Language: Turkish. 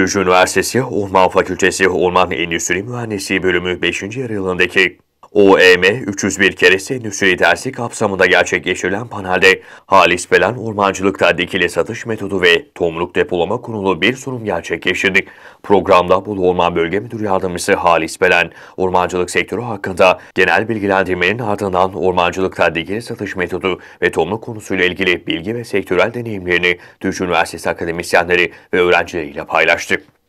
TÜJ Üniversitesi Ulman Fakültesi Ulman Endüstri Mühendisliği Bölümü 5. yarı yılındaki OEM 301 keresi endüstri dersi kapsamında gerçekleştirilen panelde Halis Belen Ormancılıkta Dikili Satış Metodu ve Tomruk Depolama konulu bir sunum gerçekleştirdik. Programda Bolu Orman Bölge Müdür Yardımcısı Halis Belen, ormancılık sektörü hakkında genel bilgilendirmenin ardından ormancılıkta dikili satış metodu ve tomruk konusuyla ilgili bilgi ve sektörel deneyimlerini Türk Üniversitesi akademisyenleri ve öğrencileriyle paylaştı.